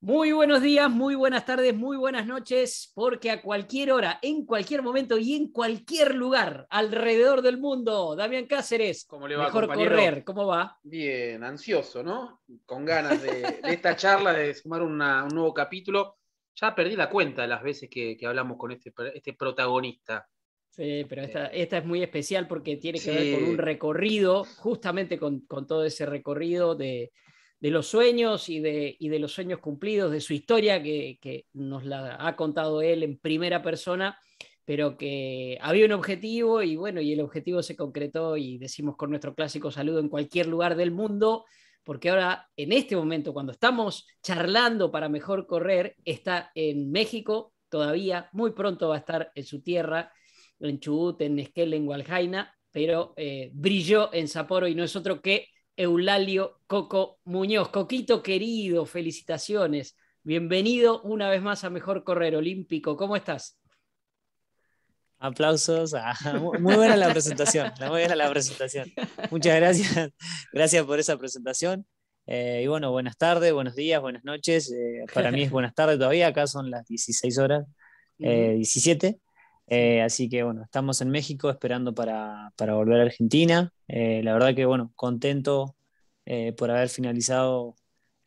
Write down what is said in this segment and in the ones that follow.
Muy buenos días, muy buenas tardes, muy buenas noches, porque a cualquier hora, en cualquier momento y en cualquier lugar alrededor del mundo, Damián Cáceres, ¿Cómo le va, mejor correr, ¿cómo va? Bien, ansioso, ¿no? Con ganas de, esta charla, de sumar un nuevo capítulo. Ya perdí la cuenta de las veces que, hablamos con este, este, protagonista. Sí, pero eh. esta, es muy especial porque tiene que ver con un recorrido, justamente con todo ese recorrido de, de los sueños y de, los sueños cumplidos, de su historia que, nos la ha contado él en primera persona, pero que había un objetivo y bueno, y el objetivo se concretó y decimos con nuestro clásico saludo en cualquier lugar del mundo, porque ahora en este momento, cuando estamos charlando para mejor correr, está en México todavía, muy pronto va a estar en su tierra, en Chubut, en Esquel, en Hualjaina, pero eh, brilló en Sapporo y no es otro que Eulalio Coco Muñoz. Coquito querido, felicitaciones. Bienvenido una vez más a Mejor Correr Olímpico. ¿Cómo estás? Aplausos. Ah, muy buena la presentación. Muy buena la presentación. Muchas gracias. Gracias por esa presentación. Eh, y bueno, buenas tardes, buenos días, buenas noches. Eh, para mí es buenas tardes todavía. Acá son las 16 horas, 17. Eh, eh, así que bueno, estamos en México esperando para, volver a Argentina. Eh, la verdad que bueno, contento eh, por haber finalizado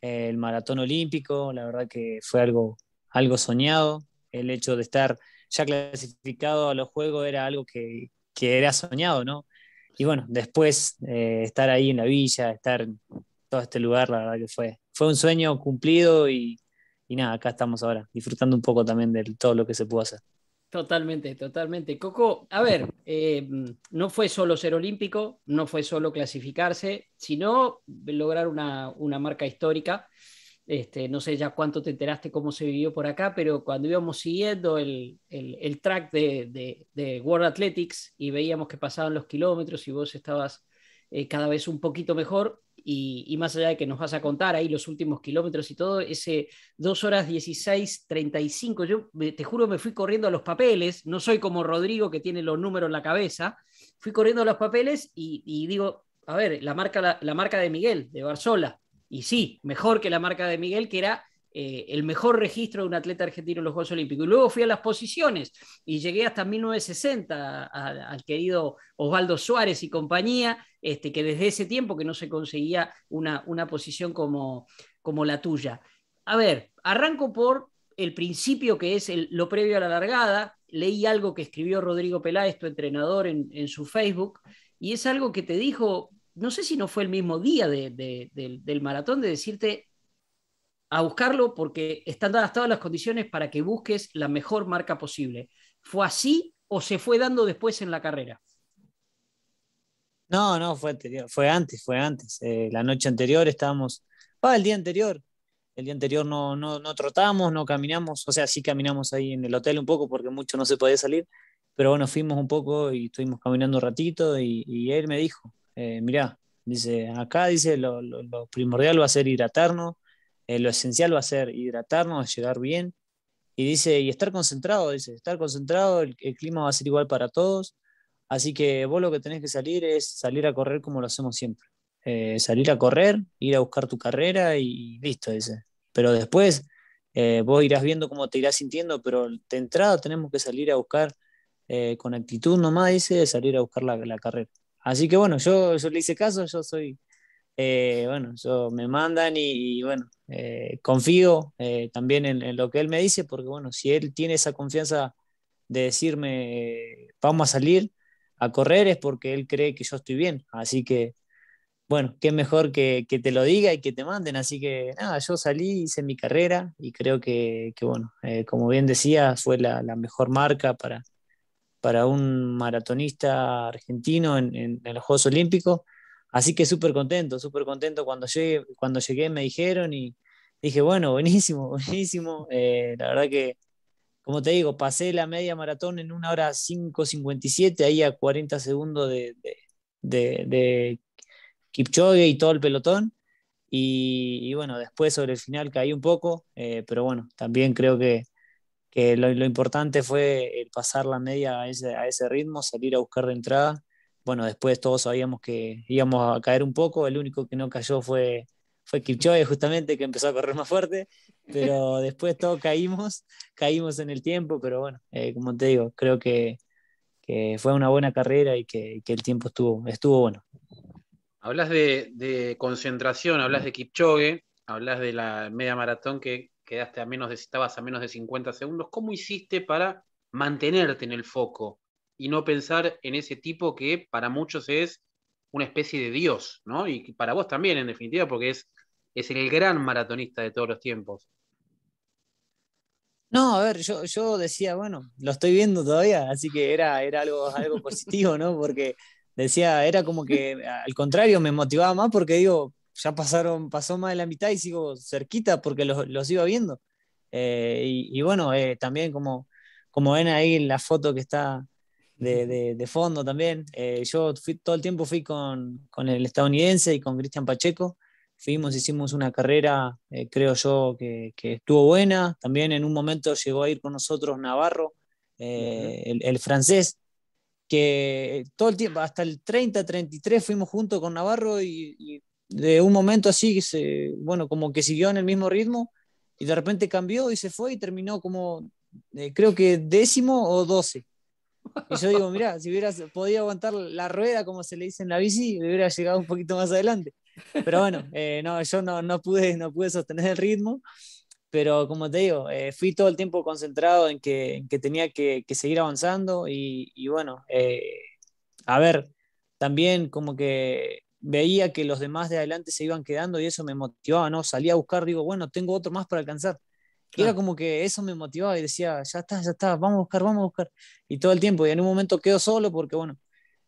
el maratón olímpico. La verdad que fue algo, algo soñado. El hecho de estar ya clasificado a los Juegos era algo que, era soñado, ¿no? Y bueno, después estar ahí en la villa, estar en todo este lugar, la verdad que fue, fue un sueño cumplido y, y nada, acá estamos ahora, disfrutando un poco también de todo lo que se pudo hacer. Totalmente, totalmente. Coco, a ver, eh, no fue solo ser olímpico, no fue solo clasificarse, sino lograr una, marca histórica. Este, no sé ya cuánto te enteraste cómo se vivió por acá, pero cuando íbamos siguiendo el, track de, de, World Athletics y veíamos que pasaban los kilómetros y vos estabas eh, cada vez un poquito mejor, y, más allá de que nos vas a contar ahí los últimos kilómetros y todo, ese 2 horas 16, 35, yo te juro me fui corriendo a los papeles, no soy como Rodrigo que tiene los números en la cabeza, fui corriendo a los papeles y, digo, a ver, la marca, la, marca de Miguel, de Barzola, y sí, mejor que la marca de Miguel, que era eh, el mejor registro de un atleta argentino en los Juegos Olímpicos. Y luego fui a las posiciones y llegué hasta 1960 al querido Osvaldo Suárez y compañía, este, que desde ese tiempo que no se conseguía una, una posición como, como la tuya. A ver, arranco por el principio que es lo previo a la largada. Leí algo que escribió Rodrigo Peláez, tu entrenador, en, su Facebook, y es algo que te dijo, no sé si no fue el mismo día del, del maratón, de decirte, a buscarlo porque están dadas todas las condiciones para que busques la mejor marca posible. ¿Fue así o se fue dando después en la carrera? No, no, fue fue antes, fue antes. Eh, la noche anterior estábamos, va el día anterior, el día anterior no, no, no, trotamos, no caminamos, o sea, sí caminamos ahí en el hotel un poco porque mucho no se podía salir, pero bueno, fuimos un poco y estuvimos caminando un ratito y, él me dijo, mira, eh, mirá, dice, acá dice, lo, lo, primordial va a ser hidratarnos, eh, lo esencial va a ser hidratarnos, llegar bien. Y dice, y estar concentrado, dice, estar concentrado, el, clima va a ser igual para todos. Así que vos lo que tenés que salir es salir a correr como lo hacemos siempre. Eh, salir a correr, ir a buscar tu carrera y, listo, dice. Pero después eh, vos irás viendo cómo te irás sintiendo, pero de entrada tenemos que salir a buscar con actitud nomás, dice, salir a buscar la, carrera. Así que bueno, yo, yo le hice caso, yo soy eh, bueno, yo me mandan y, bueno, eh, confío eh, también en, lo que él me dice, porque bueno, si él tiene esa confianza de decirme, vamos a salir a correr, es porque él cree que yo estoy bien. Así que, bueno, qué mejor que, que te lo diga y que te manden. Así que, nada, yo salí, hice mi carrera y creo que, bueno, como bien decía, fue la, mejor marca para, un maratonista argentino en, en los Juegos Olímpicos Así que súper contento, súper contento. Cuando llegué, cuando llegué me dijeron y dije, bueno, buenísimo, buenísimo. Eh, la verdad que, como te digo, pasé la media maratón en una hora 5.57, ahí a 40 segundos de, de, Kipchoge y todo el pelotón. Y, bueno, después sobre el final caí un poco, eh, pero bueno, también creo que, que lo, importante fue el pasar la media a ese, a ese ritmo, salir a buscar de entrada bueno, después todos sabíamos que íbamos a caer un poco, el único que no cayó fue, fue Kipchoge justamente, que empezó a correr más fuerte, pero después todos caímos, caímos en el tiempo, pero bueno, eh, como te digo, creo que, fue una buena carrera y que, el tiempo estuvo, estuvo bueno. Hablas de, concentración, hablas de Kipchoge, hablas de la media maratón que quedaste a menos de, estabas a menos de 50 segundos. ¿Cómo hiciste para mantenerte en el foco? y no pensar en ese tipo que para muchos es una especie de dios, ¿no? Y para vos también, en definitiva, porque es, es el gran maratonista de todos los tiempos. No, a ver, yo, yo decía, bueno, lo estoy viendo todavía, así que era, era algo, algo positivo, ¿no? Porque decía, era como que al contrario me motivaba más porque digo, ya pasaron, pasó más de la mitad y sigo cerquita porque los, iba viendo. Eh, y, bueno, eh, también como, como ven ahí en la foto que está de, fondo también. Eh, yo todo el tiempo fui con, con el estadounidense y con Cristian Pacheco. Fuimos, hicimos una carrera, eh, creo yo, que, estuvo buena. También en un momento llegó a ir con nosotros Navarro, eh, el, francés, que todo el tiempo, hasta el 30, 33 fuimos junto con Navarro y, de un momento así, bueno, como que siguió en el mismo ritmo y de repente cambió y se fue y terminó como, creo que décimo o doce. Y yo digo, mira si hubiera podido aguantar la rueda, como se le dice en la bici, hubiera llegado un poquito más adelante. Pero bueno, eh, no, yo no, no, pude, no pude sostener el ritmo, pero como te digo, eh, fui todo el tiempo concentrado en que, tenía que, seguir avanzando y, bueno, eh, a ver, también como que veía que los demás de adelante se iban quedando y eso me motivaba, ¿no? Salía a buscar, digo, bueno, tengo otro más para alcanzar era como que eso me motivaba y decía, ya está, ya está, vamos a buscar, vamos a buscar. Y todo el tiempo, y en un momento quedo solo porque, bueno,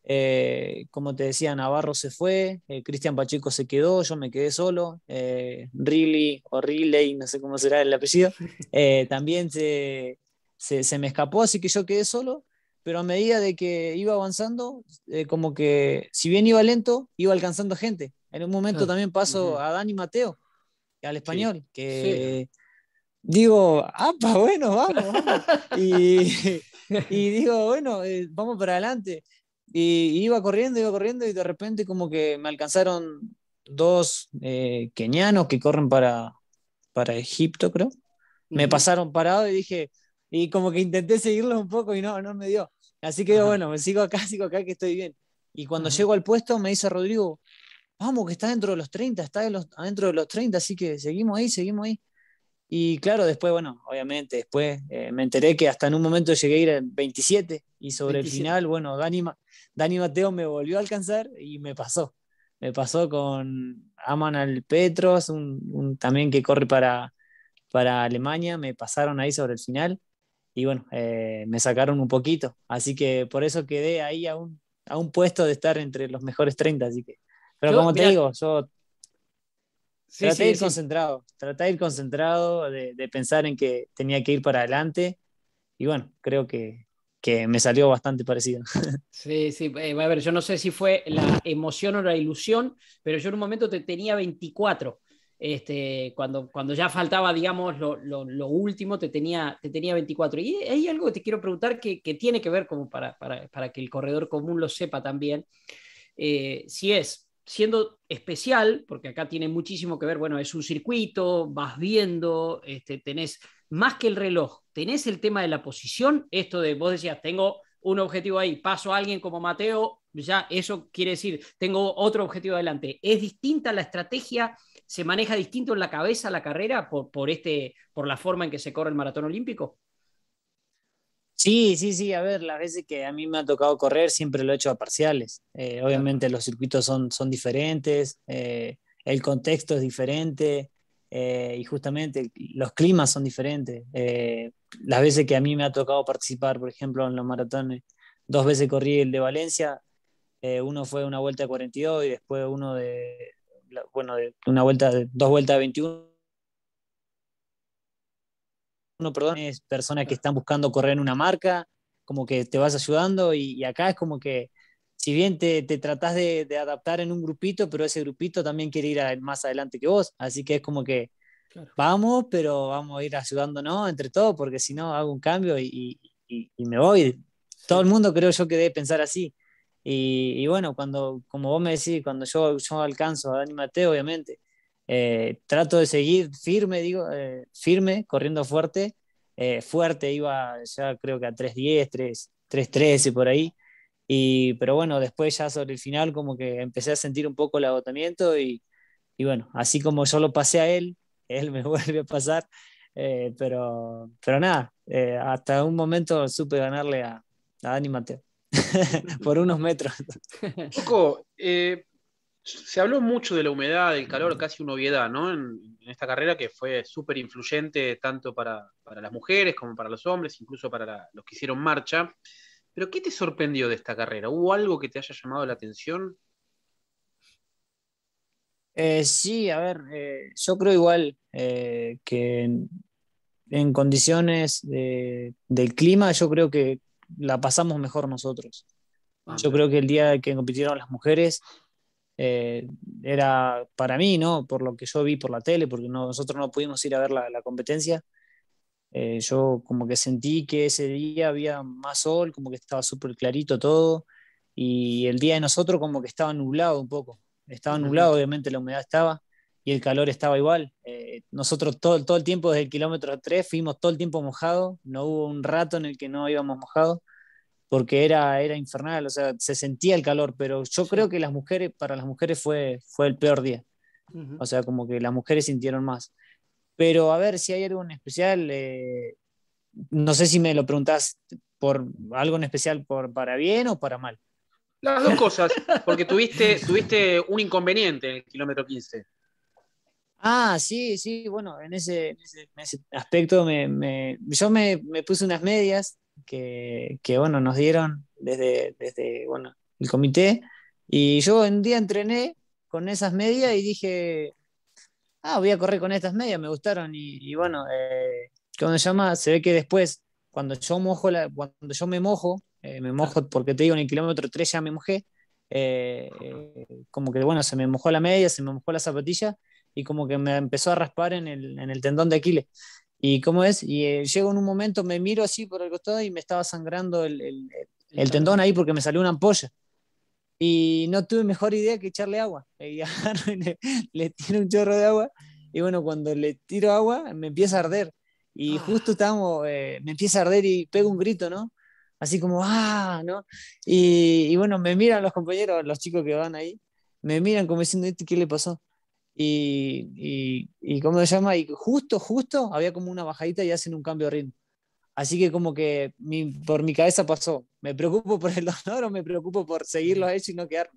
eh, como te decía, Navarro se fue, eh, Cristian Pacheco se quedó, yo me quedé solo, eh, Riley o Riley, no sé cómo será el apellido, eh, también se, se, me escapó, así que yo quedé solo, pero a medida de que iba avanzando, como que si bien iba lento, iba alcanzando gente. En un momento también paso a Dani Mateo, al español, que digo, apa, bueno, vamos, Y, digo, bueno, eh, vamos para adelante. Y, iba corriendo, iba corriendo y de repente como que me alcanzaron dos eh, kenianos que corren para, para Egipto, creo. Me pasaron parado y dije, y como que intenté seguirlos un poco y no, no me dio. Así que digo, bueno, me sigo acá, sigo acá que estoy bien. Y cuando llego al puesto me dice Rodrigo, vamos que está dentro de los 30, está dentro de los 30, así que seguimos ahí, seguimos ahí. Y claro, después, bueno, obviamente, después eh, me enteré que hasta en un momento llegué a ir en 27 y sobre el final, bueno, Dani, Mateo me volvió a alcanzar y me pasó. Me pasó con Amanal al Petros, un, también que corre para, para Alemania, me pasaron ahí sobre el final y bueno, eh, me sacaron un poquito. Así que por eso quedé ahí a un, a un puesto de estar entre los mejores 30. Así que, pero como te digo, yo Sí, de ir concentrado, traté de ir concentrado, de, de, pensar en que tenía que ir para adelante. Y bueno, creo que, que me salió bastante parecido. Sí, sí, eh, a ver, yo no sé si fue la emoción o la ilusión, pero yo en un momento te tenía 24. Este, cuando, cuando ya faltaba, digamos, lo, lo, lo, último, te tenía, te tenía 24. Y hay algo que te quiero preguntar que, que tiene que ver como para, para, para, que el corredor común lo sepa también. Eh, si es siendo especial, porque acá tiene muchísimo que ver, bueno, es un circuito, vas viendo, este, tenés más que el reloj, tenés el tema de la posición, esto de vos decías, tengo un objetivo ahí, paso a alguien como Mateo, ya eso quiere decir, tengo otro objetivo adelante. Es distinta la estrategia, se maneja distinto en la cabeza la carrera este, por la forma en que se corre el maratón olímpico. Sí, sí, sí. A ver, las veces que a mí me ha tocado correr siempre lo he hecho a parciales. Eh, obviamente los circuitos son, son diferentes, eh, el contexto es diferente eh, y justamente los climas son diferentes. las veces que a mí me ha tocado participar, por ejemplo, en los maratones, dos veces corrí el de Valencia, uno fue una vuelta de 42 y después uno de, bueno, una vuelta, dos vueltas de 21 perdón, es personas que están buscando correr en una marca, como que te vas ayudando y, acá es como que, si bien te, te tratás de, adaptar en un grupito, pero ese grupito también quiere ir más adelante que vos, así que es como que vamos, pero vamos a ir ayudándonos entre todos, porque si no hago un cambio y, me voy. Todo el mundo creo yo que debe pensar así. Y, bueno, cuando, como vos me decís, cuando yo, yo alcanzo a Dani Mateo, obviamente, eh, trato de seguir firme, digo, eh, firme, corriendo fuerte, eh, fuerte, iba ya creo que a 3.10, 3.13 por ahí, y, pero bueno, después ya sobre el final como que empecé a sentir un poco el agotamiento y, bueno, así como yo lo pasé a él, él me vuelve a pasar, pero, pero nada, hasta un momento supe ganarle a, Dani Mateo. por unos metros. Poco Se habló mucho de la humedad, del calor, casi una obviedad, ¿no? En, esta carrera que fue súper influyente tanto para, las mujeres como para los hombres, incluso para los que hicieron marcha. Pero ¿qué te sorprendió de esta carrera? ¿Hubo algo que te haya llamado la atención? Eh, sí, a ver, eh, yo creo igual eh, que en, condiciones del clima yo creo que la pasamos mejor nosotros. Ah, yo creo que el día que compitieron las mujeres eh, era para mí, ¿no? Por lo que yo vi por la tele, porque nosotros no pudimos ir a ver la, competencia. Eh, yo como que sentí que ese día había más sol, como que estaba súper clarito todo, y el día de nosotros como que estaba nublado un poco. Estaba nublado, obviamente la humedad estaba, y el calor estaba igual. Eh, nosotros todo, todo el tiempo, desde el kilómetro 3, fuimos todo el tiempo mojado, no hubo un rato en el que no íbamos mojados porque era, era infernal, o sea, se sentía el calor, pero yo creo que las mujeres, para las mujeres fue, fue el peor día. O sea, como que las mujeres sintieron más. Pero a ver, si hay algo en especial, eh, no sé si me lo preguntás por algo en especial por, para bien o para mal. Las dos cosas, porque tuviste, tuviste un inconveniente en el kilómetro 15. Ah, sí, sí, bueno, en ese, aspecto me, yo me, me, puse unas medias que, bueno, nos dieron desde, bueno, el comité. Y yo un día entrené con esas medias y dije, ah, voy a correr con estas medias, me gustaron. Y, bueno, eh, ¿cómo se llama? Se ve que después, cuando yo, mojo cuando yo me mojo, eh, me mojo porque te digo, en el kilómetro 3 ya me mojé, eh, como que bueno, se me mojó la media, se me mojó la zapatilla y como que me empezó a raspar en el, en el tendón de Aquiles. Y cómo es, y eh, llego en un momento, me miro así por el costado y me estaba sangrando el, tendón ahí porque me salió una ampolla. Y no tuve mejor idea que echarle agua. Y le, tiro un chorro de agua. Y bueno, cuando le tiro agua, me empieza a arder. Y ah. justo estamos eh, me empieza a arder y pego un grito, ¿no? Así como, ah, ¿no? Y, y, bueno, me miran los compañeros, los chicos que van ahí, me miran como diciendo, ¿Este ¿qué le pasó? Y, ¿cómo se llama? justo, justo había como una bajadita y hacen un cambio de ritmo. Así que como que por mi cabeza pasó, me preocupo por el dolor o me preocupo por seguirlo a ellos y no quedar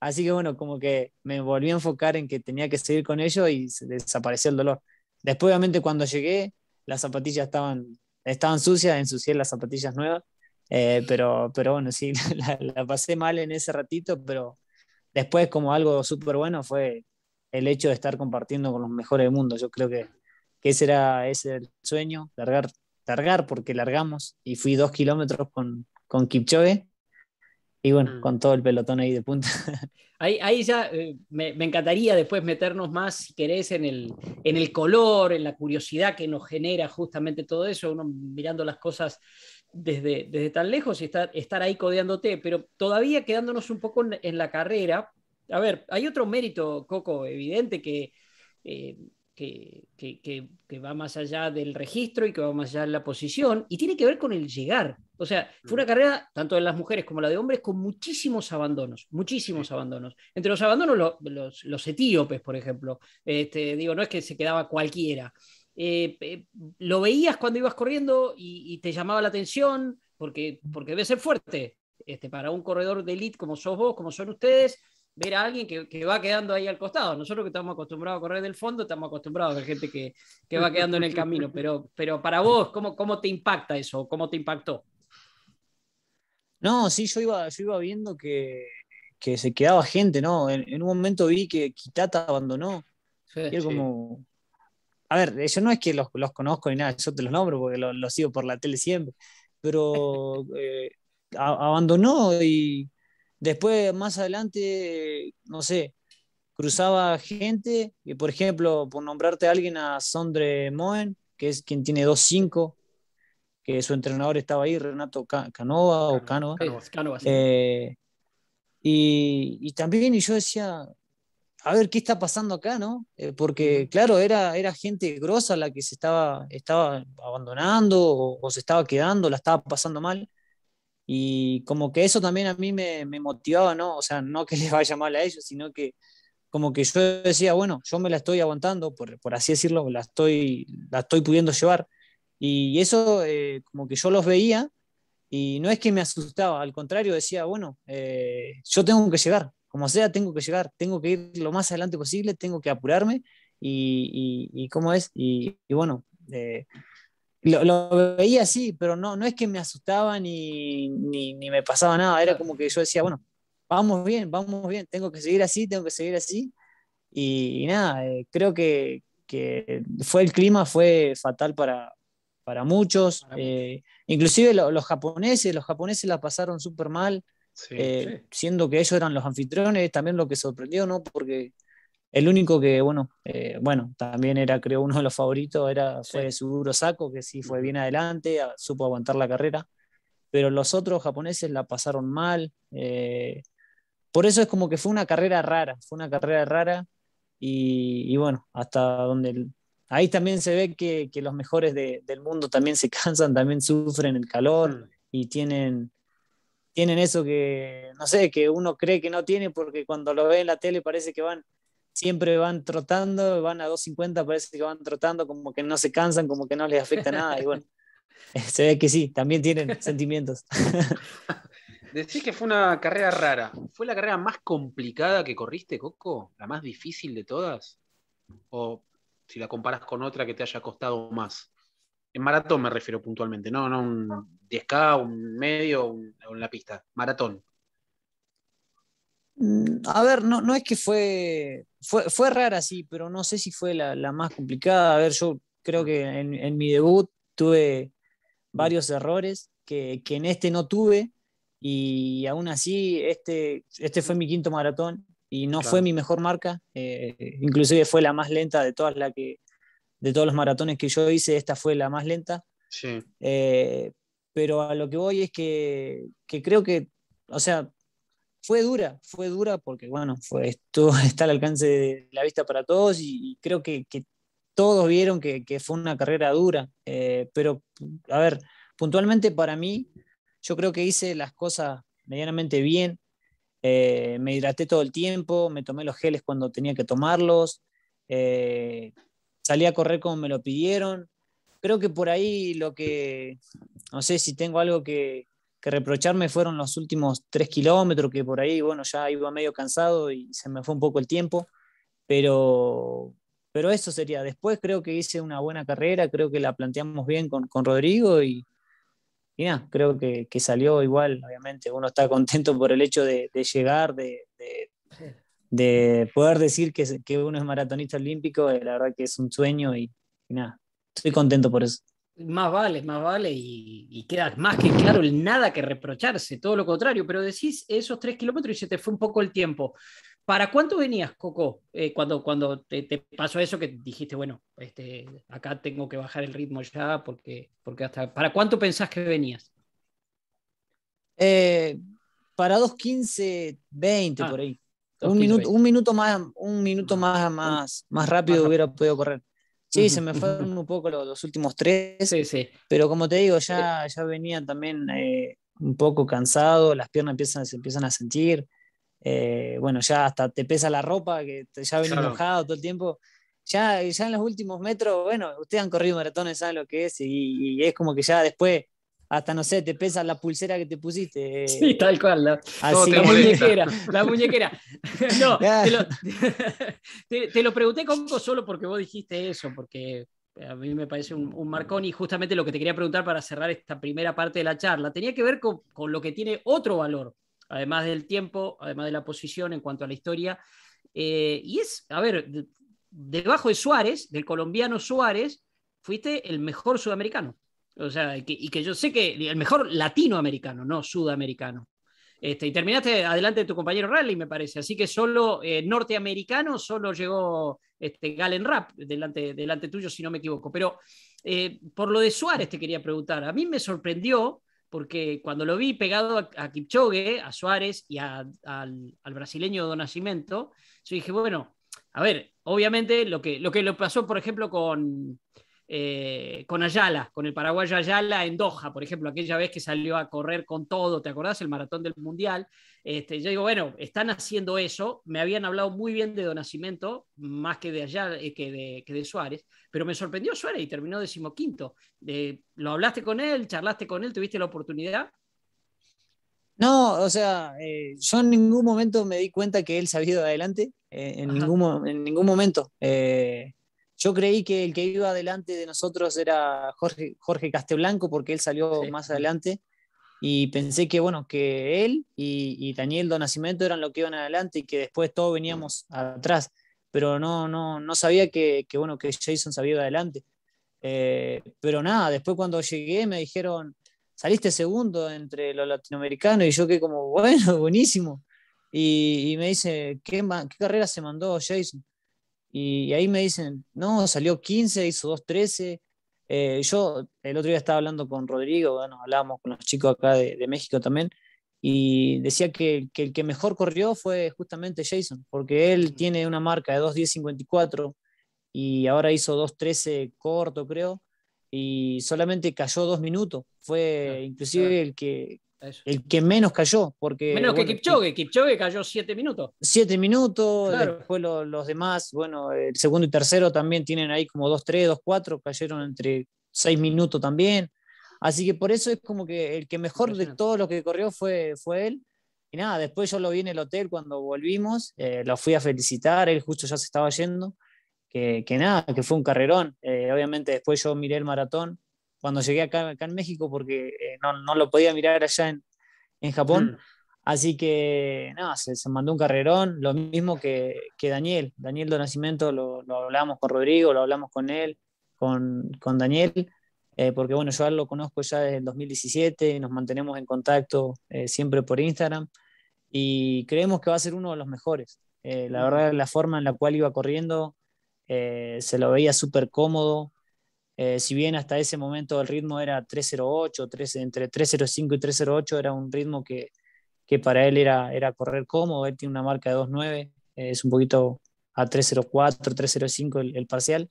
Así que bueno, como que me volví a enfocar en que tenía que seguir con ellos y se desapareció el dolor. Después, obviamente, cuando llegué, las zapatillas estaban, estaban sucias, ensucié las zapatillas nuevas, eh, pero, pero bueno, sí, la, la pasé mal en ese ratito, pero después como algo súper bueno fue el hecho de estar compartiendo con los mejores del mundo. Yo creo que, que ese era el sueño, largar, porque largamos y fui dos kilómetros con, con Kipchoge y bueno, mm. con todo el pelotón ahí de punta. Ahí, ya eh, me, encantaría después meternos más, si querés, en el, color, en la curiosidad que nos genera justamente todo eso, uno mirando las cosas desde, desde tan lejos y estar, estar ahí codeándote, pero todavía quedándonos un poco en la carrera, a ver, hay otro mérito, Coco, evidente eh, que, que, que, va más allá del registro y que va más allá de la posición, y tiene que ver con el llegar. O sea, fue una mm. carrera, tanto de las mujeres como la de hombres, con muchísimos abandonos, muchísimos abandonos. Entre los abandonos, los, los, etíopes, por ejemplo. Este, digo, no es que se quedaba cualquiera. Eh, lo veías cuando ibas corriendo y, te llamaba la atención porque, porque debe ser fuerte este, para un corredor de elite como sos vos, como son ustedes, ver a alguien que, va quedando ahí al costado. Nosotros que estamos acostumbrados a correr del fondo, estamos acostumbrados a ver gente que, va quedando en el camino, pero, pero para vos, ¿cómo, ¿cómo te impacta eso? ¿Cómo te impactó? No, sí, yo iba, yo iba viendo que, se quedaba gente, ¿no? En, un momento vi que Kitata abandonó. como. A ver, yo no es que los, conozco ni nada, yo te los nombro porque los, sigo por la tele siempre, pero eh, abandonó y Después, más adelante, no sé, cruzaba gente, y por ejemplo, por nombrarte a alguien a Sondre Moen, que es quien tiene 2-5, que su entrenador estaba ahí, Renato Canova, o Canova. Canova eh, y, también yo decía, a ver, ¿qué está pasando acá? no eh, Porque, claro, era, era gente grosa la que se estaba, estaba abandonando o, se estaba quedando, la estaba pasando mal. Y como que eso también a mí me, motivaba, ¿no? O sea, no que les vaya mal a ellos, sino que como que yo decía, bueno, yo me la estoy aguantando, por, por así decirlo, la estoy, la estoy pudiendo llevar. Y eso eh, como que yo los veía y no es que me asustaba, al contrario decía, bueno, eh, yo tengo que llegar, como sea, tengo que llegar, tengo que ir lo más adelante posible, tengo que apurarme y, cómo es. Y, bueno, eh, lo, veía así, pero no, no es que me asustaba ni, me pasaba nada, era como que yo decía, bueno, vamos bien, vamos bien, tengo que seguir así, tengo que seguir así. Y, nada, eh, creo que, fue el clima, fue fatal para, muchos, eh, inclusive los japoneses, los japoneses la pasaron súper mal, eh, siendo que ellos eran los anfitriones, también lo que sorprendió, ¿no? Porque el único que, bueno, eh, bueno, también era, creo, uno de los favoritos, era, fue Suguro saco, que sí fue bien adelante, supo aguantar la carrera, pero los otros japoneses la pasaron mal. Eh, por eso es como que fue una carrera rara, fue una carrera rara y, bueno, hasta donde... ahí también se ve que, los mejores del mundo también se cansan, también sufren el calor mm. y tienen, tienen eso que, no sé, que uno cree que no tiene porque cuando lo ve en la tele parece que van siempre van trotando, van a 250, parece que van trotando, como que no se cansan, como que no les afecta nada. Y bueno, eh, se ve que sí, también tienen sentimientos. Decís que fue una carrera rara. ¿Fue la carrera más complicada que corriste, Coco? ¿La más difícil de todas? ¿O si la comparas con otra que te haya costado más? En maratón me refiero puntualmente, no, no un 10K, un medio, un, en la pista. Maratón. Mm, a ver, no, no es que fue, fue, rara, sí, pero no sé si fue la, más complicada. A ver, yo creo que en, mi debut tuve varios errores que, en este no tuve y aún así este, este fue mi quinto maratón y no fue mi mejor marca, eh, inclusive fue la más lenta de todas la que, de todos los maratones que yo hice, esta fue la más lenta. Eh, pero a lo que voy es que, que creo que, o sea, fue dura, fue dura porque, bueno, esto está al alcance de la vista para todos y, creo que, todos vieron que, fue una carrera dura. Eh, pero, a ver, puntualmente para mí, yo creo que hice las cosas medianamente bien. Eh, me hidraté todo el tiempo, me tomé los geles cuando tenía que tomarlos, eh, salí a correr como me lo pidieron. Creo que por ahí lo que, no sé si tengo algo que, que reprocharme fueron los últimos tres kilómetros, que por ahí, bueno, ya iba medio cansado y se me fue un poco el tiempo, pero, pero eso sería. Después creo que hice una buena carrera, creo que la planteamos bien con, con Rodrigo y, y nada, creo que, que, salió igual, obviamente. Uno está contento por el hecho de, llegar, de, de, poder decir que, que, uno es maratonista olímpico, eh, la verdad que es un sueño y nada, estoy contento por eso. Más vale, más vale, y, y, queda más que claro el nada que reprocharse, todo lo contrario, pero decís esos tres kilómetros y se te fue un poco el tiempo. ¿Para cuánto venías, Coco, eh, cuando, cuando te, pasó eso que dijiste, bueno, este, acá tengo que bajar el ritmo ya, porque, porque hasta... ¿Para cuánto pensás que venías? Eh, para 2.15, 20 ah, por ahí. un, minuto, un minuto más, un minuto más, más, más rápido. hubiera podido correr. Sí, se me fueron un poco los, últimos tres. Sí, sí. Pero como te digo, ya, eh. ya venía también eh, un poco cansado, las piernas empiezan, se empiezan a sentir. Eh, bueno, ya hasta te pesa la ropa, que ya venía enojado todo el tiempo. Ya, ya en los últimos metros, bueno, ustedes han corrido maratones, saben lo que es, y es como que ya después hasta no sé, te pesa la pulsera que te pusiste. Eh. Sí, tal cual. La, muñequera. La No, te lo, pregunté, solo porque vos dijiste eso, porque eh, a mí me parece un, un, marcón y justamente lo que te quería preguntar para cerrar esta primera parte de la charla tenía que ver con, lo que tiene otro valor, además del tiempo, además de la posición en cuanto a la historia. Eh, y es, a ver, debajo de Suárez, del colombiano Suárez, fuiste el mejor sudamericano. O sea, y que, yo sé que el mejor latinoamericano, no sudamericano. Este, y terminaste adelante de tu compañero Rally, me parece. Así que solo eh, norteamericano, solo llegó este, Galen Rapp delante, delante tuyo, si no me equivoco. Pero eh, por lo de Suárez te quería preguntar. A mí me sorprendió porque cuando lo vi pegado a, Kipchoge, a Suárez y al, brasileño Don yo dije, bueno, a ver, obviamente lo que, lo que lo pasó, por ejemplo, con, eh, con Ayala, con el paraguayo Ayala en Doha, por ejemplo, aquella vez que salió a correr con todo, ¿te acordás? El maratón del Mundial. Este, yo digo, bueno, están haciendo eso, me habían hablado muy bien de Donacimento, más que de Ayala, eh, que, de, que, de, Suárez, pero me sorprendió Suárez y terminó decimoquinto. ¿Lo hablaste con él? ¿Charlaste con él? ¿Tuviste la oportunidad? No, o sea, eh, yo en ningún momento me di cuenta que él se había ido adelante, en, ningún, momento. Yo creí que el que iba adelante de nosotros era Jorge, Jorge Casteblanco, porque él salió más adelante. Y pensé que, bueno, que él y, y Daniel Donacimento eran los que iban adelante y que después todos veníamos atrás. Pero no, no, no sabía que, bueno, que Jason sabía adelante. Eh, pero nada, después cuando llegué me dijeron, saliste segundo entre los latinoamericanos y yo que como, bueno, buenísimo. Y, me dice, ¿qué carrera se mandó Jason? Y ahí me dicen, no, salió 15, hizo 2.13, eh, yo el otro día estaba hablando con Rodrigo, hablábamos con los chicos acá de, México también, y decía que, el que mejor corrió fue justamente Jason, porque él mm. tiene una marca de 2.10.54 y ahora hizo 2.13 corto, creo, y solamente cayó dos minutos. Fue inclusive el que, el que menos cayó, porque... Menos que Kipchoge, Kipchoge cayó siete minutos. Siete minutos, después los demás, bueno, el segundo y tercero también tienen ahí como dos, tres, dos, cuatro, cayeron entre seis minutos también. Así que por eso es como que el que mejor de todos los que corrió fue, fue él. Y nada, después yo lo vi en el hotel cuando volvimos, eh, lo fui a felicitar, él justo ya se estaba yendo, que, nada, que fue un carrerón. Eh, obviamente después yo miré el maratón, cuando llegué acá, en México porque eh, no, no, lo podía mirar allá en, en Japón. Mm. Así que no, se, mandó un carrerón, lo mismo que, que Daniel. Daniel Donacimiento, Nacimiento lo, lo, hablamos con Rodrigo, lo hablamos con él, con, con Daniel, eh, porque bueno, yo lo conozco ya desde el 2017 nos mantenemos en contacto eh, siempre por Instagram y creemos que va a ser uno de los mejores. la mm. verdad, la forma en la cual iba corriendo, se lo veía súper cómodo, eh, si bien hasta ese momento el ritmo era 3.08, 3, entre 3.05 y 3.08 era un ritmo que, que para él era, era correr cómodo, él tiene una marca de 2.9, eh, es un poquito a 3.04, 3.05 el, parcial.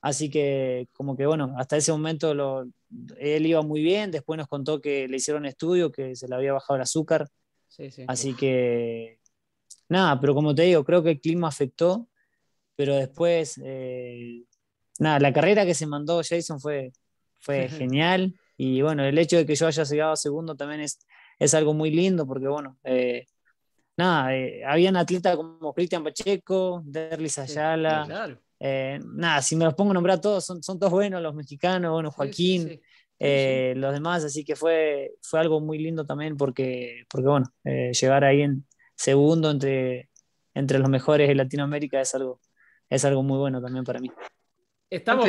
Así que como que bueno, hasta ese momento él iba muy bien, después nos contó que le hicieron estudio, que se le había bajado el azúcar. Sí, sí. Así que nada, pero como te digo, creo que el clima afectó, pero después eh, la carrera que se mandó Jason fue, fue genial. Y bueno, el hecho de que yo haya llegado segundo también es, es algo muy lindo, porque bueno, eh, nada, eh, habían atletas como Cristian Pacheco, Derli Ayala. Eh, nada, si me los pongo a nombrar todos, son, todos buenos, los mexicanos, bueno, Joaquín, los demás, así que fue, fue algo muy lindo también, porque, porque bueno, llegar ahí en segundo entre, entre los mejores de Latinoamérica es algo, es algo muy bueno también para mí. Estamos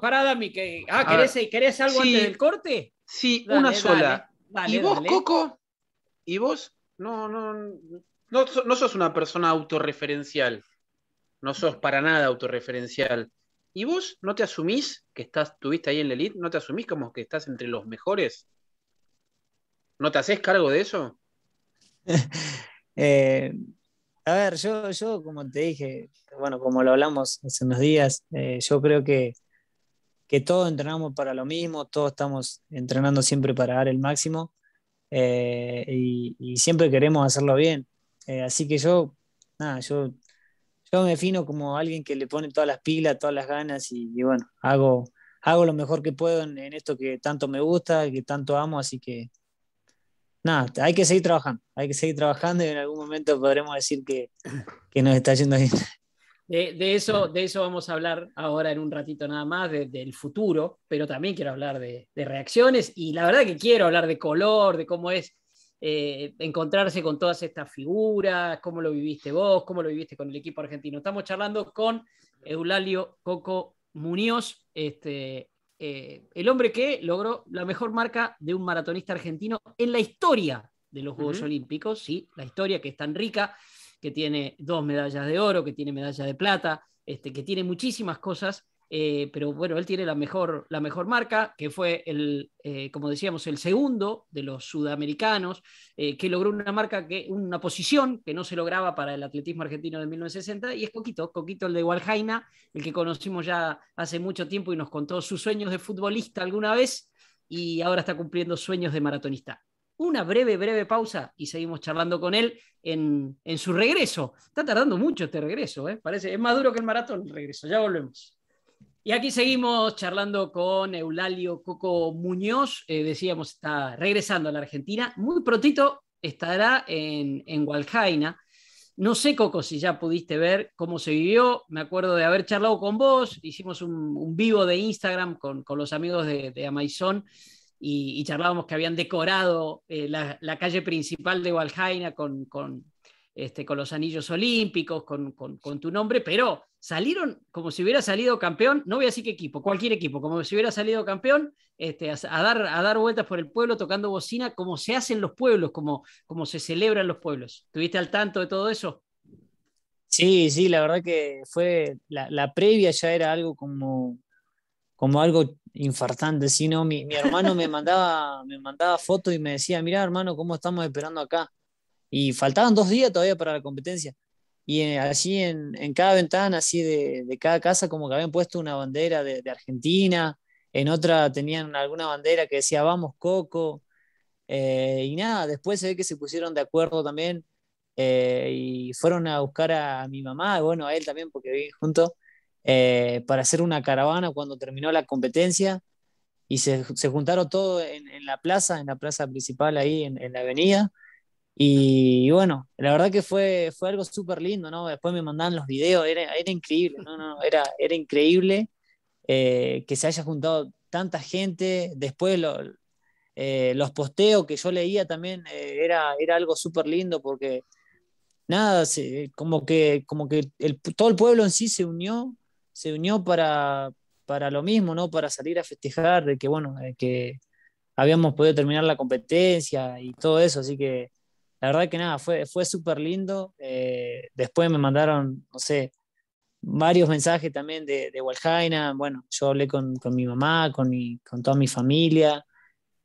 para, Que... Ah, ¿querés, ¿querés, algo antes del corte? Sí, una sola. ¿Y vos, Coco? ¿Y vos? No, no, no, no sos una persona autorreferencial. No sos para nada autorreferencial. ¿Y vos no te asumís que estás, estuviste ahí en la elite? ¿No te asumís como que estás entre los mejores? ¿No te haces cargo de eso? eh, a ver, yo, yo como te dije, bueno, como lo hablamos hace unos días, eh, yo creo que, que todos entrenamos para lo mismo, todos estamos entrenando siempre para dar el máximo eh, y, siempre queremos hacerlo bien. Eh, así que yo, nada, yo, yo me defino como alguien que le pone todas las pilas, todas las ganas y, bueno, hago, hago lo mejor que puedo en, esto que tanto me gusta, que tanto amo, así que nada, hay que seguir trabajando, hay que seguir trabajando y en algún momento podremos decir que, nos está yendo bien. De, eso, de eso vamos a hablar ahora en un ratito nada más, del futuro, pero también quiero hablar de, reacciones y la verdad que quiero hablar de color, de cómo es eh, encontrarse con todas estas figuras, cómo lo viviste vos, cómo lo viviste con el equipo argentino. Estamos charlando con Eulalio Coco Muñoz, este, eh, el hombre que logró la mejor marca de un maratonista argentino en la historia de los Juegos Olímpicos, sí, la historia que es tan rica, que tiene dos medallas de oro, que tiene medalla de plata, este, que tiene muchísimas cosas, eh, pero bueno, él tiene la mejor, la mejor marca, que fue, el, eh, como decíamos, el segundo de los sudamericanos, eh, que logró una marca, que, una posición que no se lograba para el atletismo argentino de 1960, y es Coquito, Coquito el de Walhaina, el que conocimos ya hace mucho tiempo y nos contó sus sueños de futbolista alguna vez, y ahora está cumpliendo sueños de maratonista. Una breve, breve pausa y seguimos charlando con él en, su regreso. Está tardando mucho este regreso, parece, es más duro que el maratón el regreso. Ya volvemos. Y aquí seguimos charlando con Eulalio Coco Muñoz. Eh, decíamos, está regresando a la Argentina. Muy prontito estará en, en No sé, Coco, si ya pudiste ver cómo se vivió. Me acuerdo de haber charlado con vos. Hicimos un, vivo de Instagram con, los amigos de, Amazon y, charlábamos que habían decorado eh, la, calle principal de Walhaina con, este, con los anillos olímpicos, con, con tu nombre, pero salieron como si hubiera salido campeón, no voy a decir qué equipo, cualquier equipo, como si hubiera salido campeón, este, a, dar, a dar vueltas por el pueblo tocando bocina, como se hacen los pueblos, como, como se celebran los pueblos. ¿Tuviste al tanto de todo eso? Sí, sí, la verdad que fue, la, previa ya era algo como, como algo infartante, sino mi, hermano me mandaba, me mandaba fotos y me decía, mira hermano, ¿cómo estamos esperando acá? Y faltaban dos días todavía para la competencia y eh, allí en, cada ventana, así de, cada casa, como que habían puesto una bandera de, Argentina, en otra tenían alguna bandera que decía vamos Coco, eh, y nada, después se ve que se pusieron de acuerdo también eh, y fueron a buscar a mi mamá, bueno, a él también, porque vivían junto para hacer una caravana cuando terminó la competencia y se, juntaron todos en, la plaza, en la plaza principal ahí, en la avenida y bueno, la verdad que fue, fue algo súper lindo, ¿no? Después me mandaban los videos, era, increíble, ¿no? No, era, era increíble eh, que se haya juntado tanta gente. Después eh, los posteos que yo leía también eh, era, era algo súper lindo porque, nada, como que, como que todo el pueblo en sí se unió, se unió para, para lo mismo, ¿no? Para salir a festejar de que, bueno, que habíamos podido terminar la competencia y todo eso, así que la verdad que nada, fue, fue súper lindo. Eh, después me mandaron, no sé, varios mensajes también de, de Walhaina. Bueno, yo hablé con, mi mamá, con, mi, con toda mi familia.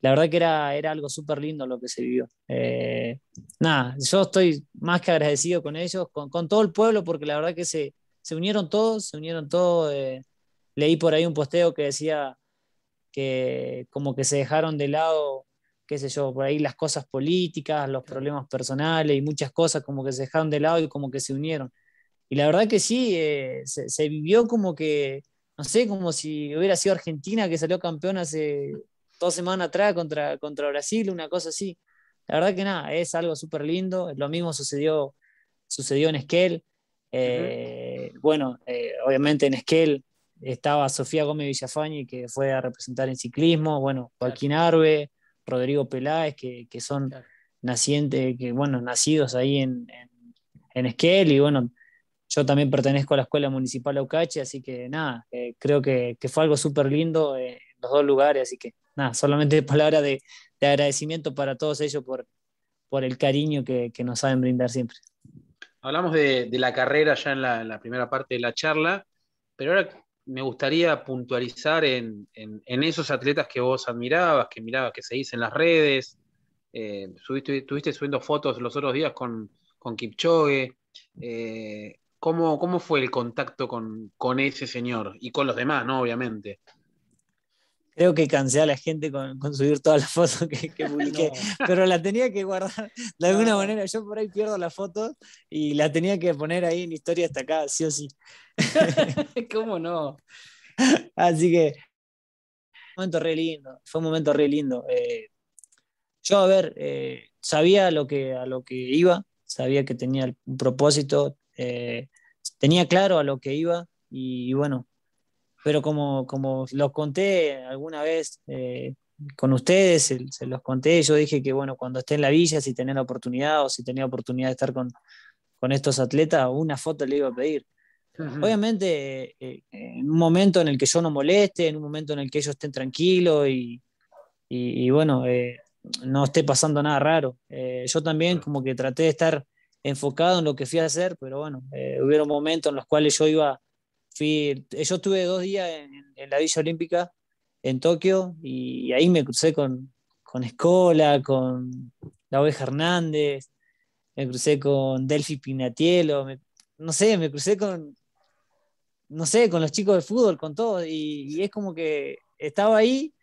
La verdad que era, era algo súper lindo lo que se vivió. Eh, nada, yo estoy más que agradecido con ellos, con, todo el pueblo, porque la verdad que se, se unieron todos, se unieron todos. Eh. leí por ahí un posteo que decía que como que se dejaron de lado qué sé yo, por ahí las cosas políticas, los problemas personales y muchas cosas como que se dejaron de lado y como que se unieron. Y la verdad que sí, eh, se, vivió como que, no sé, como si hubiera sido Argentina que salió campeona hace dos semanas atrás contra, contra Brasil, una cosa así. La verdad que nada, es algo súper lindo. Lo mismo sucedió, sucedió en Esquel. Eh, bueno, eh, obviamente en Esquel estaba Sofía Gómez Villafañe, que fue a representar en ciclismo, bueno, Joaquín Arbe, Rodrigo Peláez, que, son nacientes, que bueno, nacidos ahí en, en, Esquel, y bueno, yo también pertenezco a la Escuela Municipal Aucache, así que nada, eh, creo que, fue algo súper lindo eh, en los dos lugares, así que nada, solamente palabras de, de, agradecimiento para todos ellos por, por el cariño que, nos saben brindar siempre. Hablamos de, la carrera ya en la primera parte de la charla, pero ahora me gustaría puntualizar en, esos atletas que vos admirabas, que mirabas que se en las redes. Eh, estuviste subiendo fotos los otros días con, Kipchoge. Eh, ¿cómo, fue el contacto con, con, ese señor y con los demás, no? Obviamente. Creo que cansé a la gente con, subir todas las fotos que, publiqué, pero la tenía que guardar de alguna manera. Yo por ahí pierdo las fotos y la tenía que poner ahí en historia hasta acá, sí o sí. ¿Cómo no? Así que, momento re lindo, fue un momento re lindo. Eh, yo, a ver, eh, sabía lo que, a lo que iba, sabía que tenía un propósito, eh, tenía claro a lo que iba y bueno, pero como, como los conté alguna vez eh, con ustedes, se, los conté, yo dije que bueno, cuando esté en la villa, si tenía la oportunidad o si tenía oportunidad de estar con, con estos atletas, una foto le iba a pedir. Obviamente, eh, en un momento en el que yo no moleste, en un momento en el que ellos estén tranquilos y, y, bueno, eh, no esté pasando nada raro. yo también como que traté de estar enfocado en lo que fui a hacer, pero bueno, hubo momentos en los cuales yo iba Fui, eh, yo estuve dos días en, la Villa Olímpica, en Tokio, y ahí me crucé con, con Escola, con La Oveja Hernández, me crucé con Delphi Pinatielo, no sé, me crucé con, no sé, con los chicos de fútbol, con todos, y es como que estaba ahí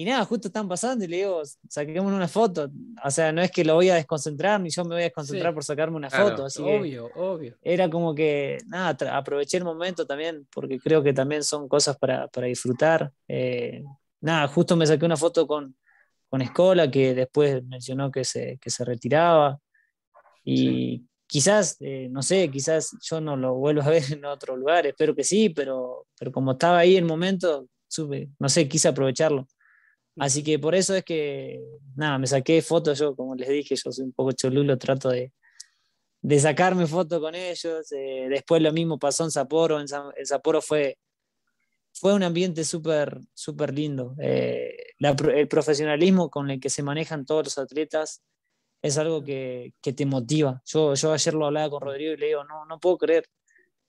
y nada, justo están pasando y le digo, saquemos una foto. O sea, no es que lo voy a desconcentrar, ni yo me voy a desconcentrar por sacarme una foto. Así obvio, obvio. Era como que, nada, aproveché el momento también, porque creo que también son cosas para, para disfrutar. Eh, nada, justo me saqué una foto con, con Escola, que después mencionó que se, que se retiraba. Y quizás, eh, no sé, quizás yo no lo vuelvo a ver en otro lugar, espero que sí, pero, pero como estaba ahí el momento, supe, no sé, quise aprovecharlo. Así que por eso es que, nada, me saqué fotos yo, como les dije, yo soy un poco cholulo, trato de, de sacarme fotos con ellos. Eh, después lo mismo pasó en Sapporo, en, Sapporo fue, fue un ambiente súper, súper lindo. Eh, el profesionalismo con el que se manejan todos los atletas es algo que, que, te motiva. Yo, yo ayer lo hablaba con Rodrigo y le digo, no, no puedo creer,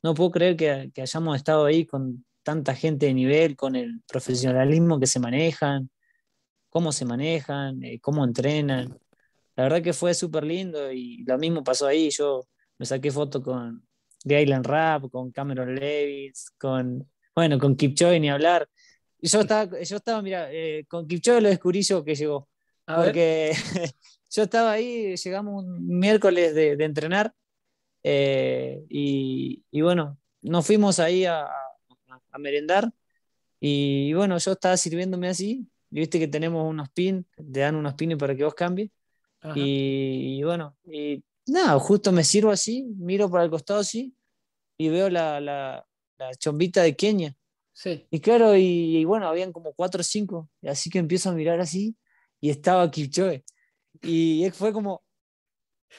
no puedo creer que, que hayamos estado ahí con tanta gente de nivel, con el profesionalismo que se manejan cómo se manejan, eh, cómo entrenan. La verdad que fue súper lindo y lo mismo pasó ahí. Yo me saqué foto con The Island Rap, con Cameron Levitz... con, bueno, con Kipchoge ni hablar. Yo estaba, yo estaba mira, eh, con Kipchoge lo descubrí yo que llegó. porque yo estaba ahí, llegamos un miércoles de, entrenar eh, y, y, bueno, nos fuimos ahí a, a, merendar y bueno, yo estaba sirviéndome así viste que tenemos unos pins, te dan unos pines para que vos cambies. Y, bueno, y nada, justo me sirvo así, miro para el costado así y veo la, la, chombita de Kenia. Sí. Y claro, y, bueno, habían como cuatro o cinco, así que empiezo a mirar así y estaba Kipchoge. Y fue como,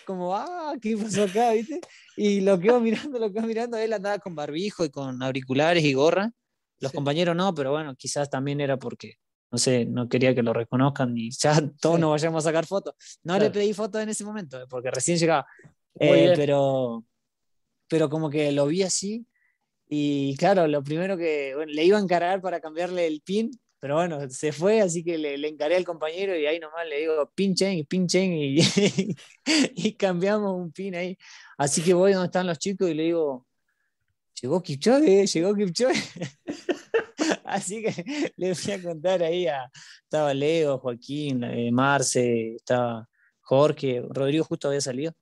como, ah, ¿qué pasó acá? ¿viste? Y lo que mirando, lo que mirando, él andaba con barbijo y con auriculares y gorra. Los compañeros no, pero bueno, quizás también era porque no sé, no quería que lo reconozcan y ya todos nos vayamos a sacar fotos. No le pedí fotos en ese momento, eh, porque recién llegaba. Eh, pero, pero como que lo vi así y claro, lo primero que le iba a encarar para cambiarle el pin, pero bueno, se fue, así que le, le encaré al compañero y ahí nomás le digo pinchen y y, cambiamos un pin ahí. Así que voy donde están los chicos y le digo, llegó Kipchoge, llegó Kipchoge. Así que le fui a contar ahí a. Estaba Leo, Joaquín, eh, Marce, estaba Jorge, Rodrigo justo había salido,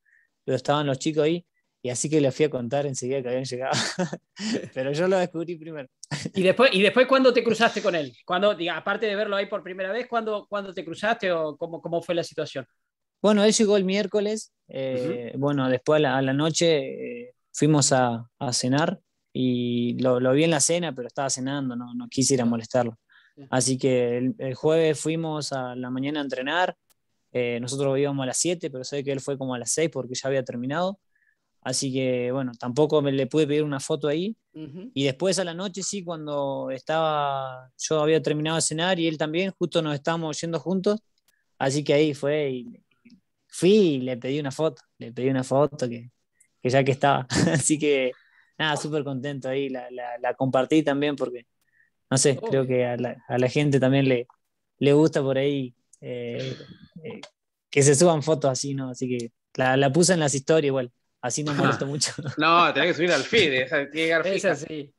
pero estaban los chicos ahí. Y así que le fui a contar enseguida que habían llegado. Pero yo lo descubrí primero. ¿Y después, y después cuándo te cruzaste con él? Cuando, aparte de verlo ahí por primera vez, ¿cuándo, te cruzaste o cómo, fue la situación? Bueno, él llegó el miércoles. Eh, bueno, después a la, noche eh, fuimos a, cenar y lo, vi en la cena, pero estaba cenando, no, no quisiera molestarlo. Así que el, jueves fuimos a la mañana a entrenar, eh, nosotros íbamos a las 7, pero sé que él fue como a las 6 porque ya había terminado. Así que bueno, tampoco me le pude pedir una foto ahí. Y después a la noche, sí, cuando estaba, yo había terminado de cenar y él también, justo nos estábamos yendo juntos. Así que ahí fue y fui y le pedí una foto, le pedí una foto que, que ya que estaba. Así que nada, súper contento ahí, la, compartí también porque, no sé, oh. creo que a la, gente también le, gusta por ahí eh, eh, que se suban fotos así, ¿no? Así que la, puse en las historias igual, así no me mucho. no, tenés que subir al feed, eh, que llegar Sí.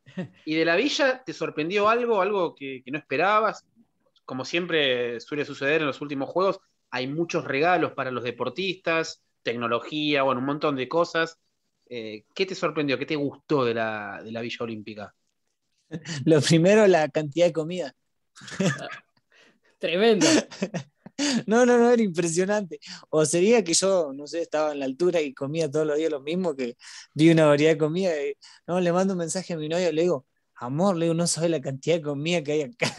¿Y de la villa te sorprendió algo, algo que, que no esperabas? Como siempre suele suceder en los últimos juegos, hay muchos regalos para los deportistas, tecnología, bueno, un montón de cosas. Eh, ¿Qué te sorprendió? ¿Qué te gustó de la, Villa Olímpica? Lo primero, la cantidad de comida. Tremendo. No, no, no, era impresionante. O sería que yo, no sé, estaba en la altura y comía todos los días lo mismo, que vi una variedad de comida. Y, no, le mando un mensaje a mi novio, le digo, amor, le digo, no sabes la cantidad de comida que hay acá.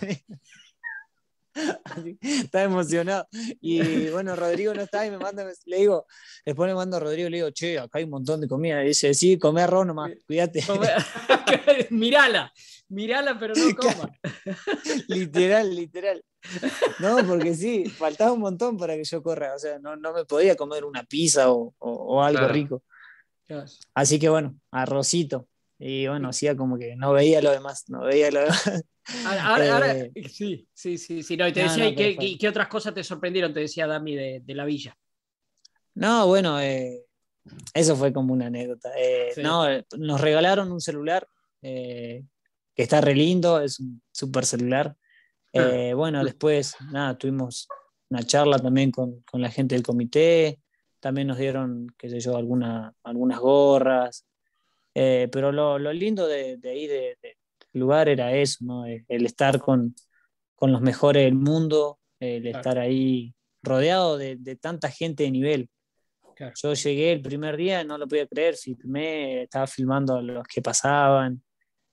está emocionado. Y bueno, Rodrigo no está y me manda, le digo, después le mando a Rodrigo, le digo, che, acá hay un montón de comida. Y dice, sí, come arroz nomás, cuídate. mirala, mirala, pero no coma. literal, literal. No, porque sí, faltaba un montón para que yo corra. O sea, no, me podía comer una pizza o, o, algo rico. Así que bueno, arrocito. Y bueno, hacía como que no veía lo demás, no veía lo demás. Ah, ahora, eh, eh, sí, sí, sí, No, y qué, otras cosas te sorprendieron? Te decía Dami de, la villa. No, bueno, eh, eso fue como una anécdota. No, nos regalaron un celular que está re lindo, es un super celular. Ah. Bueno, después, nada, tuvimos una charla también con, la gente del comité. También nos dieron, qué sé yo, algunas gorras. pero lo, lo lindo de, ahí, de lugar era eso, eh, el estar con, con los mejores del mundo, el estar ahí rodeado de, de, tanta gente de nivel. Yo llegué el primer día, no lo podía creer, filmé, estaba filmando a los que pasaban.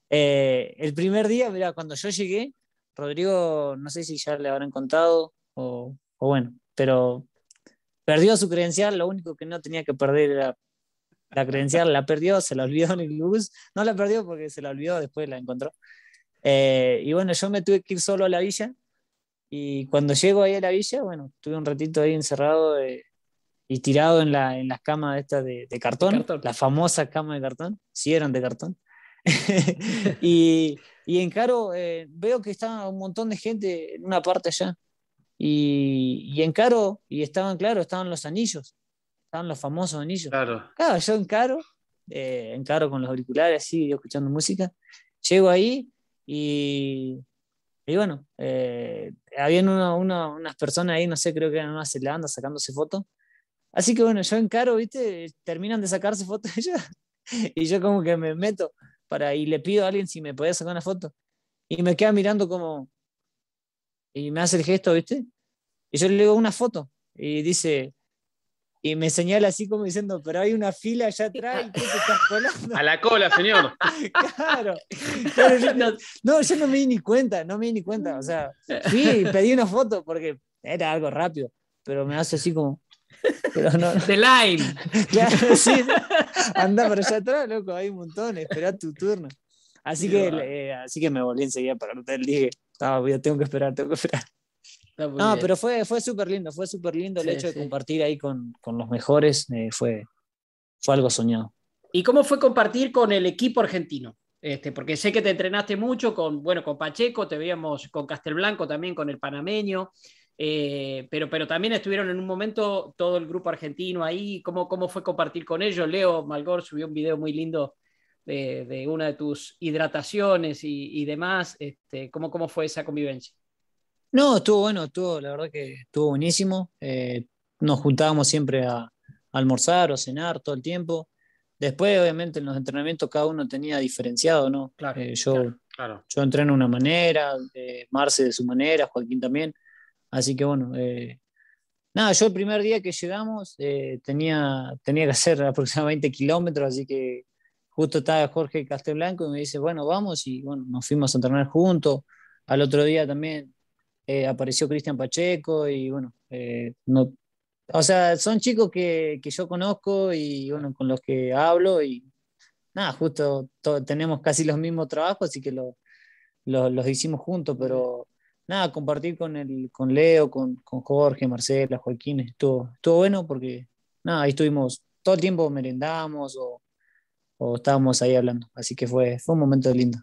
Eh, el primer día, mira, cuando yo llegué, Rodrigo, no sé si ya le habrán contado o, o bueno, pero perdió su credencial, lo único que no tenía que perder era la credencial la perdió, se la olvidó en el bus, no la perdió porque se la olvidó, después la encontró. Eh, y bueno, yo me tuve que ir solo a la villa y cuando llego ahí a la villa, bueno, estuve un ratito ahí encerrado eh, y tirado en, la, en las camas estas de, cartón, la famosa cama de cartón, sí eran de cartón. y, y, en Caro eh, veo que estaba un montón de gente en una parte allá. Y, y en Caro, y estaban, claro, estaban los anillos. Estaban los famosos anillos. Claro. Claro, yo encaro, encaro eh, con los auriculares, así, escuchando música. Llego ahí y, y bueno, eh, habían unas personas ahí, no sé, creo que eran se sacando sacándose fotos. Así que bueno, yo encaro, ¿viste? Terminan de sacarse fotos y yo como que me meto para, y le pido a alguien si me podía sacar una foto. Y me queda mirando como, y me hace el gesto, ¿viste? Y yo le digo una foto. Y dice, y me señala así como diciendo, pero hay una fila allá atrás y tú te estás colando. A la cola, señor. claro. no, yo no me di ni cuenta, no me di ni cuenta. O sea, sí pedí una foto porque era algo rápido, pero me hace así como... Pero no, line. Anda para allá atrás, loco, hay un montón, espera tu turno. Así que, eh, así que me volví enseguida para el hotel, dije, ah, tengo que esperar, tengo que esperar. No, pero fue, fue súper lindo, fue súper lindo el hecho de compartir ahí con, con los mejores, eh, fue, fue algo soñado. ¿Y cómo fue compartir con el equipo argentino? Este, porque sé que te entrenaste mucho con, bueno, con Pacheco, te veíamos con Castelblanco también, con el panameño, eh, pero, pero también estuvieron en un momento todo el grupo argentino ahí, ¿cómo, cómo fue compartir con ellos? Leo Malgor subió un video muy lindo de, de una de tus hidrataciones y, y demás, este, ¿cómo, ¿cómo fue esa convivencia? No, estuvo bueno, estuvo, la verdad que estuvo buenísimo. Eh, nos juntábamos siempre a, almorzar o cenar todo el tiempo. Después, obviamente, en los entrenamientos cada uno tenía diferenciado, ¿no? Claro, eh, yo, claro, yo entreno de una manera, eh, Marce de su manera, Joaquín también. Así que bueno, nada, yo el primer día que llegamos tenía, tenía que hacer aproximadamente 20 kilómetros, así que justo estaba Jorge Castelblanco y me dice, bueno, vamos y bueno, nos fuimos a entrenar juntos. Al otro día también eh, apareció Cristian Pacheco y bueno, eh, no, o sea, son chicos que, que, yo conozco y bueno, con los que hablo y nada, justo tenemos casi los mismos trabajos, así que los hicimos juntos, pero nada, compartir con, el, con Leo, con, con Jorge, Marcela, Joaquín, estuvo, todo bueno porque nada, ahí estuvimos todo el tiempo merendamos o, o estábamos ahí hablando, así que fue, fue un momento lindo.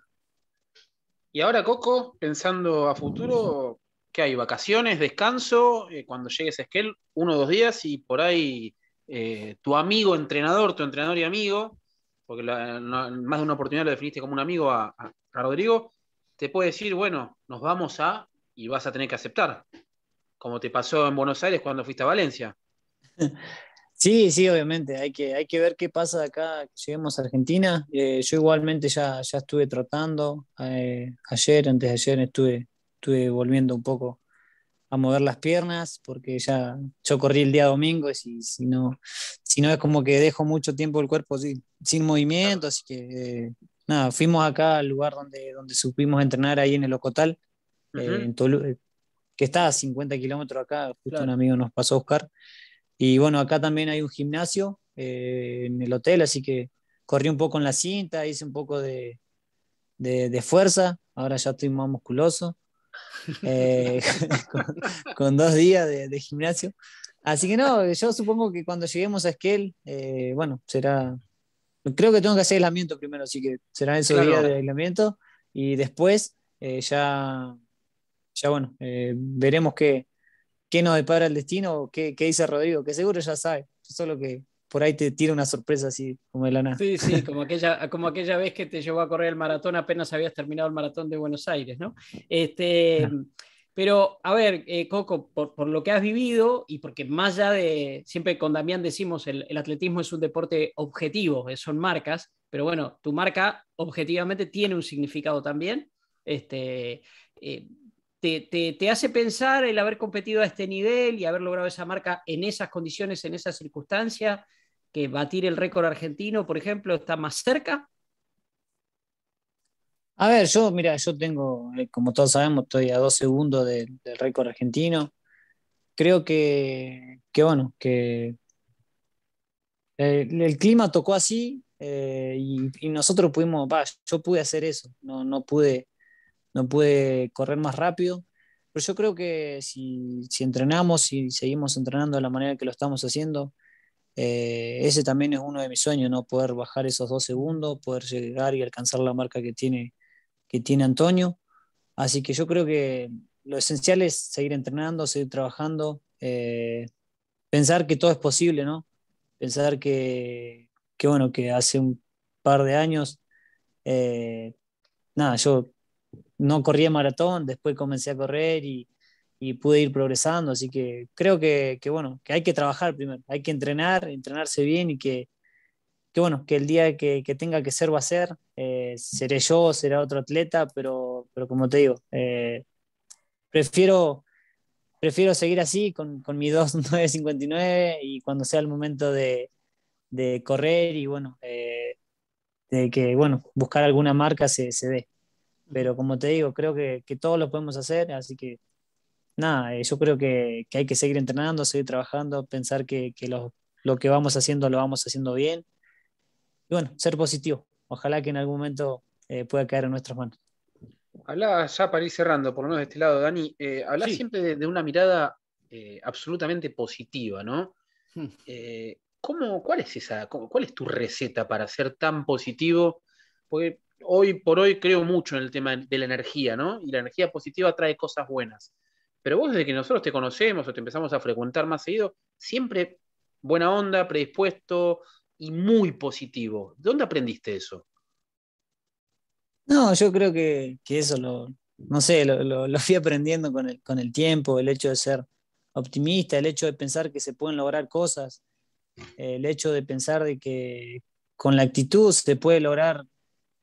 Y ahora, Coco, pensando a futuro, ¿Qué hay? ¿Vacaciones? ¿Descanso? Eh, cuando llegues a Esquel, uno o dos días y por ahí eh, tu amigo entrenador, tu entrenador y amigo, porque la, más de una oportunidad lo definiste como un amigo a, Rodrigo, te puede decir, bueno, nos vamos a y vas a tener que aceptar, como te pasó en Buenos Aires cuando fuiste a Valencia. Sí, sí, obviamente, hay que, hay que ver qué pasa acá, que lleguemos a Argentina. Eh, yo igualmente ya, estuve tratando, ayer, antes de ayer estuve estuve volviendo un poco a mover las piernas porque ya yo corrí el día domingo y si, no, si no es como que dejo mucho tiempo el cuerpo sin, sin movimiento, así que eh, nada, fuimos acá al lugar donde, donde supimos entrenar ahí en el Ocotal, eh, eh, que está a 50 kilómetros acá, justo un amigo nos pasó a buscar. Y bueno, acá también hay un gimnasio en el hotel, así que corrí un poco en la cinta, hice un poco de, de, de fuerza, ahora ya estoy más musculoso. Eh, con, dos días de, gimnasio. Así que no, yo supongo que cuando lleguemos a Esquel, eh, bueno, será. Creo que tengo que hacer aislamiento primero, así que será en su día de aislamiento y después eh, ya, ya, bueno, veremos qué, qué nos depara el destino, qué, qué dice Rodrigo, que seguro ya sabe, solo que por ahí te tira una sorpresa así como de la Sí, sí, como aquella, como aquella vez que te llevó a correr el maratón apenas habías terminado el maratón de Buenos Aires, ¿no? Este, Pero, a ver, eh, Coco, por, lo que has vivido y porque más allá de, siempre con Damián decimos, el, atletismo es un deporte objetivo, eh, son marcas, pero bueno, tu marca objetivamente tiene un significado también. Este, eh, te, te, hace pensar el haber competido a este nivel y haber logrado esa marca en esas condiciones, en esas circunstancias? que batir el récord argentino, por ejemplo, está más cerca? A ver, yo, mira, yo tengo, eh, como todos sabemos, estoy a dos segundos del récord argentino. Creo que, bueno, que eh, el, clima tocó así eh, y, nosotros pudimos, yo pude hacer eso, no, pude, no pude correr más rápido, pero yo creo que si, entrenamos y seguimos entrenando de la manera que lo estamos haciendo, eh, ese también es uno de mis sueños, ¿no? Poder bajar esos dos segundos, poder llegar y alcanzar la marca que tiene, que tiene Antonio. Así que yo creo que lo esencial es seguir entrenando, seguir trabajando, eh, pensar que todo es posible, ¿no? Pensar que, que bueno, que hace un par de años, eh, nada, yo no corría maratón, después comencé a correr y, y pude ir progresando, así que creo que, bueno, que hay que trabajar primero, hay que entrenar, entrenarse bien y que, bueno, que el día que, tenga que ser va a ser, eh, seré yo, será otro atleta, pero, pero como te digo, eh, prefiero, prefiero seguir así con, con mi 2.959 y cuando sea el momento de, correr y bueno, eh, de que bueno, buscar alguna marca se, se dé. Pero como te digo, creo que, que todos lo podemos hacer, así que nada, eh, yo creo que, hay que seguir entrenando, seguir trabajando, pensar que, lo, que vamos haciendo lo vamos haciendo bien. Y bueno, ser positivo. Ojalá que en algún momento eh, pueda caer en nuestras manos. Hablaba ya para ir cerrando, por lo menos de este lado, Dani, eh, siempre de, una mirada eh, absolutamente positiva, ¿no? Hmm. cuál, es esa, ¿Cuál es tu receta para ser tan positivo? Porque hoy por hoy creo mucho en el tema de la energía, ¿no? Y la energía positiva trae cosas buenas. Pero vos desde que nosotros te conocemos o te empezamos a frecuentar más seguido, siempre buena onda, predispuesto y muy positivo. ¿De dónde aprendiste eso? No, yo creo que, eso lo, no sé, lo, fui aprendiendo con el, tiempo, el hecho de ser optimista, el hecho de pensar que se pueden lograr cosas, eh, el hecho de pensar de que con la actitud se puede lograr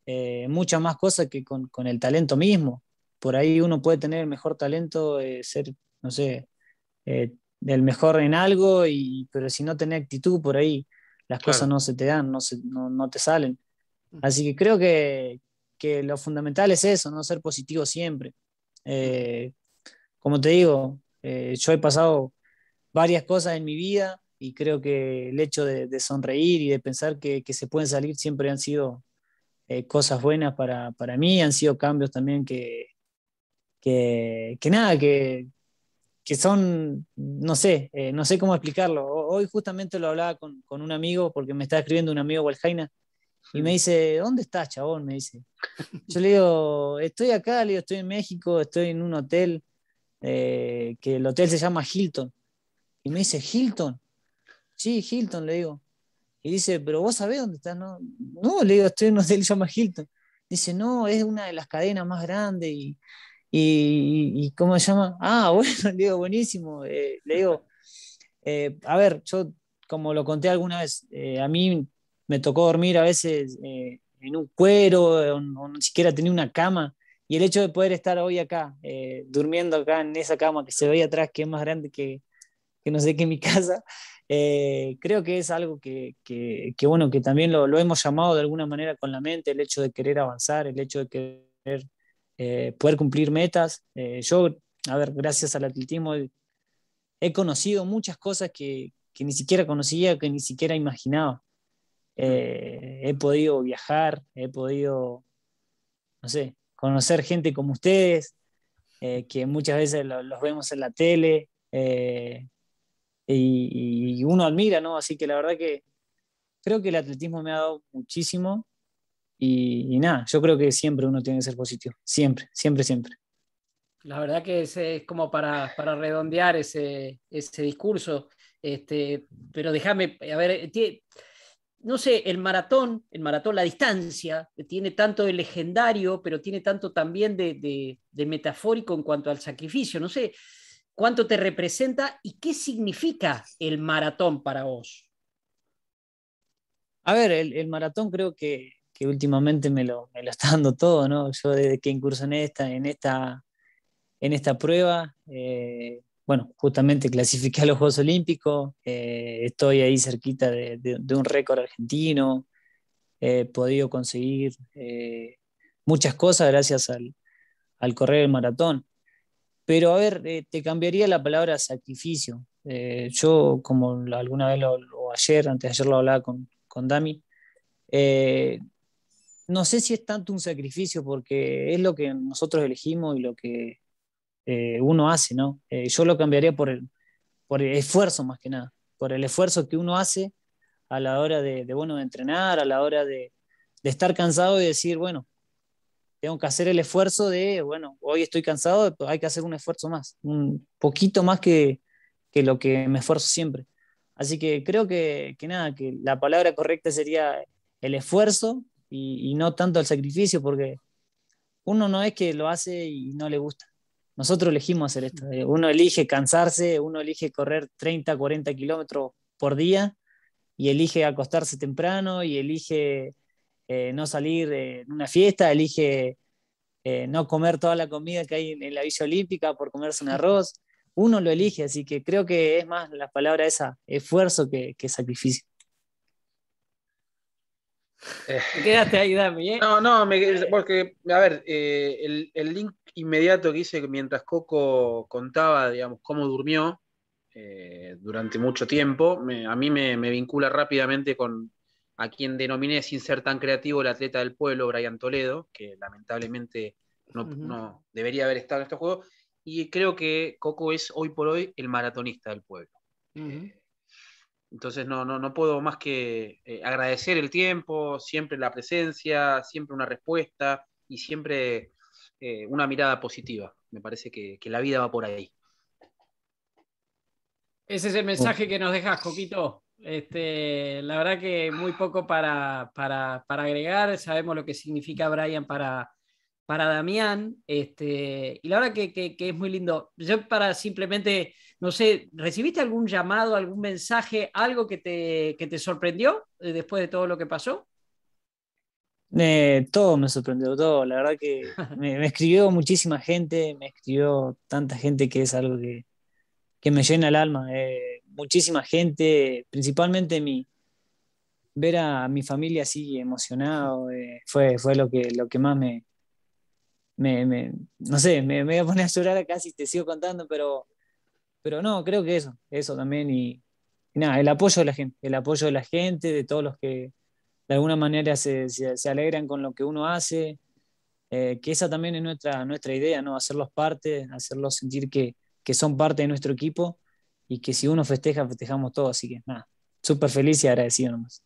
eh, muchas más cosas que con, con el talento mismo por ahí uno puede tener el mejor talento, eh, ser, no sé, eh, el mejor en algo, y, pero si no tenés actitud por ahí, las cosas no se te dan, no, se, no, no te salen. Mm. Así que creo que, que, lo fundamental es eso, no ser positivo siempre. Eh, como te digo, yo he pasado varias cosas en mi vida y creo que el hecho de, sonreír y de pensar que, que, se pueden salir siempre han sido cosas buenas para, para mí, han sido cambios también que, que, que nada, que, son, no sé, eh, no sé cómo explicarlo. Hoy justamente lo hablaba con, un amigo, porque me está escribiendo un amigo Waljaina, y me dice, ¿dónde estás, chabón? Me dice. Yo le digo, estoy acá, le digo, estoy en México, estoy en un hotel, eh, que el hotel se llama Hilton. Y me dice, ¿Hilton? Sí, Hilton, le digo. Y dice, pero vos sabés dónde estás, ¿no? No, le digo, estoy en un hotel que se llama Hilton. Dice, no, es una de las cadenas más grandes y y, cómo se llama? Ah, bueno, le digo, buenísimo. Eh, le digo, eh, a ver, yo como lo conté alguna vez, eh, a mí me tocó dormir a veces en un cuero o, ni siquiera tenía una cama. Y el hecho de poder estar hoy acá, durmiendo acá en esa cama que se ve atrás, que es más grande que, no sé qué mi casa, creo que es algo que, bueno, que también lo, hemos llamado de alguna manera con la mente, el hecho de querer avanzar, el hecho de querer eh, poder cumplir metas. Eh, yo, a ver, gracias al atletismo he, conocido muchas cosas que, ni siquiera conocía, que ni siquiera imaginaba. Eh, he podido viajar, he podido, no sé, conocer gente como ustedes, que muchas veces los vemos en la tele. Y, y, uno admira, ¿no? Así que la verdad que creo que el atletismo me ha dado muchísimo y, nada, yo creo que siempre uno tiene que ser positivo, siempre, siempre, siempre. La verdad que es, como para, redondear ese, discurso, este, pero déjame, a ver, eh, no sé, el maratón, el maratón, la distancia, eh, tiene tanto de legendario, pero tiene tanto también de, metafórico en cuanto al sacrificio, no sé, ¿cuánto te representa y qué significa el maratón para vos? A ver, el maratón creo que que últimamente me lo, está dando todo, ¿no? Yo desde que incursioné esta, en, esta, en esta prueba, eh, bueno, justamente clasifiqué a los Juegos Olímpicos, eh, estoy ahí cerquita de, un récord argentino, he podido conseguir eh, muchas cosas gracias al, al correr el maratón. Pero a ver, te cambiaría la palabra sacrificio. yo, como alguna vez o ayer, antes de ayer lo hablaba con, con Dami, no sé si es tanto un sacrificio porque es lo que nosotros elegimos y lo que eh, uno hace, ¿no? Eh, yo lo cambiaría por el, por el esfuerzo más que nada, por el esfuerzo que uno hace a la hora de, de bueno, de entrenar, a la hora de, estar cansado y decir, bueno, tengo que hacer el esfuerzo de, bueno, hoy estoy cansado, hay que hacer un esfuerzo más, un poquito más que, lo que me esfuerzo siempre. Así que creo que, que, nada, que la palabra correcta sería el esfuerzo y, no tanto el sacrificio, porque uno no es que lo hace y no le gusta. Nosotros elegimos hacer esto. Eh, uno elige cansarse, uno elige correr 30, 40 kilómetros por día y elige acostarse temprano y elige eh, no salir eh, en una fiesta, elige no comer toda la comida que hay en, la Villa Olímpica por comerse un arroz. Uno lo elige, así que creo que es más la palabra esa, esfuerzo que sacrificio. Eh. Quédate ahí, Dami. ¿eh? No, no, porque, a ver, eh, el, link inmediato que hice mientras Coco contaba, digamos, cómo durmió durante mucho tiempo, a mí me, vincula rápidamente con a quien denominé, sin ser tan creativo, el atleta del pueblo, Brian Toledo, que lamentablemente no, debería haber estado en este juego. Y creo que Coco es hoy por hoy el maratonista del pueblo. Entonces no, puedo más que eh, agradecer el tiempo, siempre la presencia, siempre una respuesta y siempre eh, una mirada positiva. Me parece que, la vida va por ahí. Ese es el mensaje que nos dejas, Coquito. Este, la verdad que muy poco para, para, agregar. Sabemos lo que significa Brian para, para Damián. Este, y la verdad que es muy lindo. Yo para simplemente no sé, ¿recibiste algún llamado, algún mensaje, algo que te, te sorprendió eh, después de todo lo que pasó? Eh, todo me sorprendió, todo. La verdad que me, escribió muchísima gente, me escribió tanta gente que es algo que, me llena el alma. Eh, muchísima gente, principalmente mi, ver a mi familia así emocionado fue, fue lo, que, lo que más me, no sé, me, me, voy a poner a llorar acá casi, te sigo contando, pero pero no, creo que eso, eso también. Y, nada, el apoyo de la gente, el apoyo de la gente, de todos los que de alguna manera se, alegran con lo que uno hace. Eh, que esa también es nuestra, nuestra idea, ¿no? Hacerlos parte, hacerlos sentir que, son parte de nuestro equipo y que si uno festeja, festejamos todo Así que nada, súper feliz y agradecido nomás.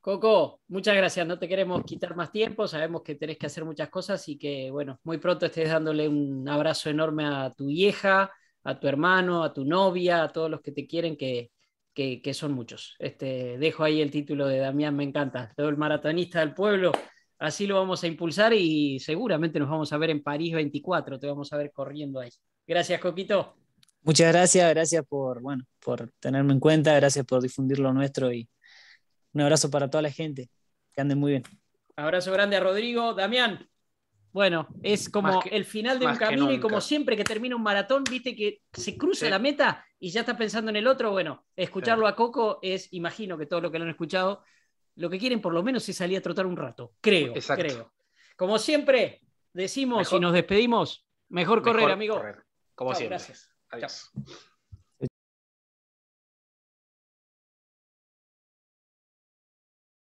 Coco, muchas gracias. No te queremos quitar más tiempo. Sabemos que tenés que hacer muchas cosas y que, bueno, muy pronto estés dándole un abrazo enorme a tu vieja, a tu hermano, a tu novia, a todos los que te quieren, que, que, son muchos. Este, dejo ahí el título de Damián, me encanta. Todo el maratonista del pueblo, así lo vamos a impulsar y seguramente nos vamos a ver en París 24, te vamos a ver corriendo ahí. Gracias, Coquito. Muchas gracias, gracias por, bueno, por tenerme en cuenta, gracias por difundir lo nuestro y un abrazo para toda la gente. Que anden muy bien. Abrazo grande a Rodrigo. Damián, bueno, es como el final de un camino y como siempre que termina un maratón, viste que se cruza la meta y ya estás pensando en el otro. Bueno, escucharlo a Coco es, imagino que todo lo que lo han escuchado, lo que quieren por lo menos es salir a trotar un rato. Creo, creo. Como siempre, decimos y nos despedimos, mejor correr, amigo. como siempre. Gracias. Adiós.